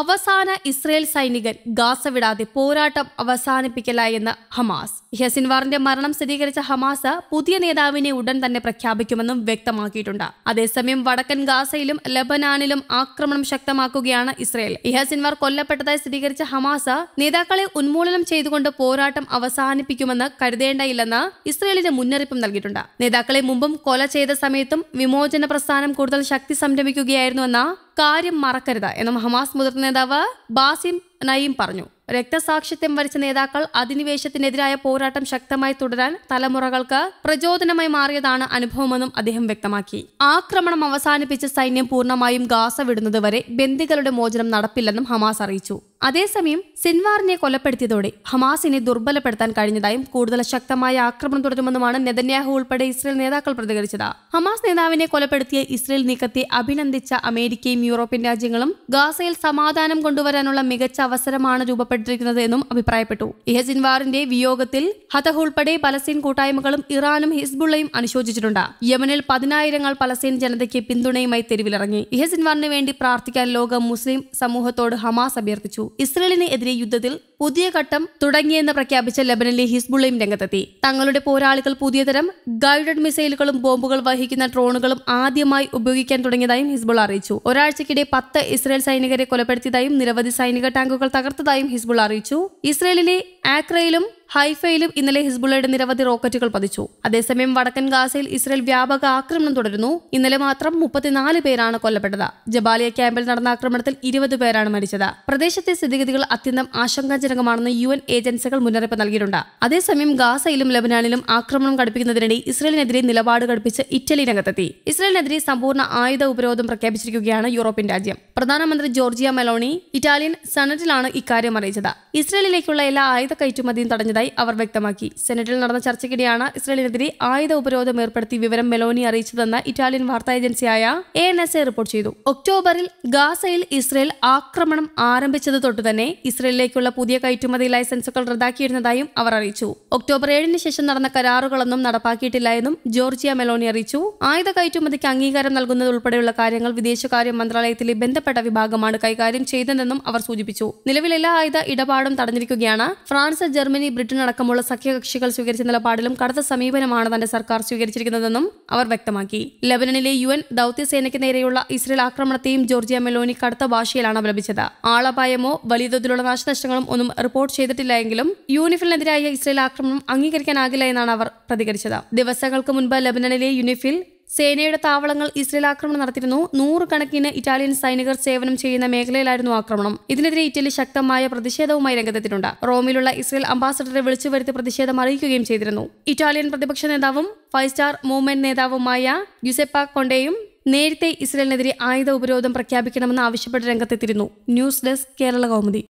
അവസാന ഇസ്രയേൽ സൈനികൻ ഗാസ വിടാതെ പോരാട്ടം അവസാനിപ്പിക്കലായെന്ന് ഹമാസ് ഹസിൻവാറിന്റെ മരണം സ്ഥിരീകരിച്ച ഹമാസ് പുതിയ നേതാവിനെ ഉടൻ തന്നെ പ്രഖ്യാപിക്കുമെന്നും വ്യക്തമാക്കിയിട്ടുണ്ട് അതേസമയം വടക്കൻ ഗാസയിലും ലബനാനിലും ആക്രമണം ശക്തമാക്കുകയാണ് ഇസ്രയേൽ ഇഹസിൻവാർ കൊല്ലപ്പെട്ടതായി സ്ഥിരീകരിച്ച ഹമാസ് നേതാക്കളെ ഉന്മൂലനം ചെയ്തുകൊണ്ട് പോരാട്ടം അവസാനിപ്പിക്കുമെന്ന് കരുതേണ്ടയില്ലെന്ന് ഇസ്രയേലിന് മുന്നറിയിപ്പും നൽകിയിട്ടുണ്ട് നേതാക്കളെ മുമ്പും കൊല ചെയ്ത സമയത്തും വിമോചന പ്രസ്ഥാനം കൂടുതൽ ശക്തി സംരംഭിക്കുകയായിരുന്നുവെന്ന കാര്യം മറക്കരുത് എന്നും ഹമാസ് മുതിർന്ന നേതാവ് ബാസിം നയീം പറഞ്ഞു രക്തസാക്ഷിത്വം വരിച്ച നേതാക്കൾ അധിനിവേശത്തിനെതിരായ പോരാട്ടം ശക്തമായി തുടരാൻ തലമുറകൾക്ക് പ്രചോദനമായി മാറിയതാണ് അനുഭവമെന്നും അദ്ദേഹം വ്യക്തമാക്കി ആക്രമണം അവസാനിപ്പിച്ച സൈന്യം പൂർണ്ണമായും ഗാസ വിടുന്നതുവരെ ബന്ദികളുടെ മോചനം നടപ്പില്ലെന്നും ഹമാസ് അറിയിച്ചു അതേസമയം സിൻവാറിനെ കൊലപ്പെടുത്തിയതോടെ ഹമാസിനെ ദുർബലപ്പെടുത്താൻ കഴിഞ്ഞതായും കൂടുതൽ ശക്തമായ ആക്രമണം തുടരുമെന്നുമാണ് നെതന്യാഹു ഉൾപ്പെടെ ഇസ്രയേൽ നേതാക്കൾ പ്രതികരിച്ചത് ഹമാസ് നേതാവിനെ കൊലപ്പെടുത്തിയ ഇസ്രയേൽ നീക്കത്തെ അഭിനന്ദിച്ച അമേരിക്കയും യൂറോപ്യൻ രാജ്യങ്ങളും ഗാസയിൽ സമാധാനം കൊണ്ടുവരാനുള്ള മികച്ച അവസരമാണ് രൂപപ്പെട്ടിരിക്കുന്നത് എന്നും അഭിപ്രായപ്പെട്ടു ഇഹസിൻവാറിന്റെ വിയോഗത്തിൽ ഹതഹ് ഉൾപ്പെടെ പലസ്തീൻ കൂട്ടായ്മകളും ഇറാനും ഹിസ്ബുള്ളയും അനുശോചിച്ചിട്ടുണ്ട് യമനിൽ പതിനായിരങ്ങൾ പലസ്തീൻ ജനതയ്ക്ക് പിന്തുണയുമായി തെരുവിലിറങ്ങി ഇഹസിൻവാറിന് വേണ്ടി പ്രാർത്ഥിക്കാൻ ലോകം മുസ്ലിം സമൂഹത്തോട് ഹമാസ് അഭ്യർത്ഥിച്ചു ഇസ്രയേലിനെതിരെ യുദ്ധത്തിൽ പുതിയ ഘട്ടം തുടങ്ങിയെന്ന് പ്രഖ്യാപിച്ച ലബനലി ഹിസ്ബുള്ളയും രംഗത്തെത്തി തങ്ങളുടെ പോരാളികൾ പുതിയ തരം ഗൈഡഡ് മിസൈലുകളും ബോംബുകൾ വഹിക്കുന്ന ഡ്രോണുകളും ആദ്യമായി ഉപയോഗിക്കാൻ തുടങ്ങിയതായും ഹിസ്ബുൾ അറിയിച്ചു ഒരാഴ്ചക്കിടെ പത്ത് ഇസ്രയേൽ സൈനികരെ കൊലപ്പെടുത്തിയതായും നിരവധി സൈനിക ടാങ്കുകൾ തകർത്തതായും ഹിസ്ബുൾ അറിയിച്ചു ഇസ്രയേലിലെ ആക്രയിലും ഹൈഫയിലും ഇന്നലെ ഹിസ്ബുള്ളയുടെ നിരവധി റോക്കറ്റുകൾ പതിച്ചു അതേസമയം വടക്കൻ ഗാസയിൽ ഇസ്രയേൽ വ്യാപക ആക്രമണം തുടരുന്നു ഇന്നലെ മാത്രം മുപ്പത്തിനാല് പേരാണ് കൊല്ലപ്പെട്ടത് ജബാലിയ ക്യാമ്പിൽ നടന്ന ആക്രമണത്തിൽ ഇരുപത് പേരാണ് മരിച്ചത് പ്രദേശത്തെ സ്ഥിതിഗതികൾ അത്യന്തം ആശങ്കാ ആശങ്കാജനകമാണെന്ന് യു എൻ ഏജൻസികൾ മുന്നറിയിപ്പ് നൽകിയിട്ടുണ്ട് അതേസമയം ഗാസയിലും ലബനാനിലും ആക്രമണം ഘടിപ്പിക്കുന്നതിനിടെ ഇസ്രയേലിനെതിരെ നിലപാട് ഘടിപ്പിച്ച് ഇറ്റലി രംഗത്തെത്തി ഇസ്രയേലിനെതിരെ സമ്പൂർണ്ണ ആയുധ ഉപരോധം പ്രഖ്യാപിച്ചിരിക്കുകയാണ് യൂറോപ്യൻ രാജ്യം പ്രധാനമന്ത്രി ജോർജിയ മെലോണി ഇറ്റാലിയൻ സെനറ്റിലാണ് ഇക്കാര്യം അറിയിച്ചത് ഇസ്രയേലിലേക്കുള്ള എല്ലാ ആയുധ കയറ്റുമതിയും തടഞ്ഞതായി അവർ വ്യക്തമാക്കി സെനറ്റിൽ നടന്ന ചർച്ചയ്ക്കിടെയാണ് ഇസ്രയേലിനെതിരെ ആയുധ ഉപരോധം ഏർപ്പെടുത്തി വിവരം മെലോണി അറിയിച്ചതെന്ന് ഇറ്റാലിയൻ വാർത്താ ഏജൻസിയായ A N S A report ചെയ്തു ഒക്ടോബറിൽ ഗാസയിൽ ഇസ്രയേൽ ആക്രമണം ആരംഭിച്ചത് തൊട്ടുതന്നെ ഇസ്രയേലിലേക്കുള്ള പുതിയ പുതിയ കയറ്റുമതി ലൈസൻസുകൾ റദ്ദാക്കിയിരുന്നതായും അവർ അറിയിച്ചു ഒക്ടോബർ ഏഴിന് ശേഷം നടന്ന കരാറുകളൊന്നും നടപ്പാക്കിയിട്ടില്ല എന്നും ജോർജിയ മെലോണി അറിയിച്ചു ആയുധ കയറ്റുമതിക്ക് അംഗീകാരം നൽകുന്നത് ഉൾപ്പെടെയുള്ള കാര്യങ്ങൾ വിദേശകാര്യ മന്ത്രാലയത്തിലെ ബന്ധപ്പെട്ട വിഭാഗമാണ് കൈകാര്യം ചെയ്യുന്നതെന്നും അവർ സൂചിപ്പിച്ചു നിലവിലെല്ലാ എല്ലാ ആയുധ ഇടപാടും തടഞ്ഞിരിക്കുകയാണ് ഫ്രാൻസ് ജർമ്മനി ബ്രിട്ടൻ അടക്കമുള്ള സഖ്യകക്ഷികൾ സ്വീകരിച്ച നിലപാടിലും കടുത്ത സമീപനമാണ് തന്റെ സർക്കാർ സ്വീകരിച്ചിരിക്കുന്നതെന്നും അവർ വ്യക്തമാക്കി ലബനനിലെ യു എൻ ദൌത്യസേനയ്ക്ക് നേരെയുള്ള ഇസ്രേൽ ആക്രമണത്തെയും ജോർജിയ മെലോണി കടുത്ത ഭാഷയിലാണ് അപലപിച്ചത് ആളപായമോ വലിയ തോതിലുള്ള നാശനഷ്ടങ്ങളും ഒന്നും ഒന്നും റിപ്പോർട്ട് ചെയ്തിട്ടില്ലെങ്കിലും യൂണിഫിലിനെതിരായ ഇസ്രയേൽ ആക്രമണം അംഗീകരിക്കാനാകില്ല എന്നാണ് അവർ പ്രതികരിച്ചത് ദിവസങ്ങൾക്ക് മുൻപ് ലബനനിലെ യൂണിഫിൽ സേനയുടെ താവളങ്ങൾ ഇസ്രയേൽ ആക്രമണം നടത്തിയിരുന്നു നൂറുകണക്കിന് ഇറ്റാലിയൻ സൈനികർ സേവനം ചെയ്യുന്ന മേഖലയിലായിരുന്നു ആക്രമണം ഇതിനെതിരെ ഇറ്റലി ശക്തമായ പ്രതിഷേധവുമായി രംഗത്തെത്തിയിട്ടുണ്ട് റോമിലുള്ള ഇസ്രയേൽ അംബാസഡറെ വിളിച്ചു വരുത്തി പ്രതിഷേധം അറിയിക്കുകയും ചെയ്തിരുന്നു ഇറ്റാലിയൻ പ്രതിപക്ഷ നേതാവും ഫൈവ് സ്റ്റാർ മൂവ്മെന്റ് നേതാവുമായ യുസെപ്പ കൊണ്ടേയും നേരത്തെ ഇസ്രയേലിനെതിരെ ആയുധ ഉപരോധം പ്രഖ്യാപിക്കണമെന്ന് ആവശ്യപ്പെട്ട് രംഗത്തെത്തിയിരുന്നു ന്യൂസ് ഡെസ്ക് കേരള കൗമുദി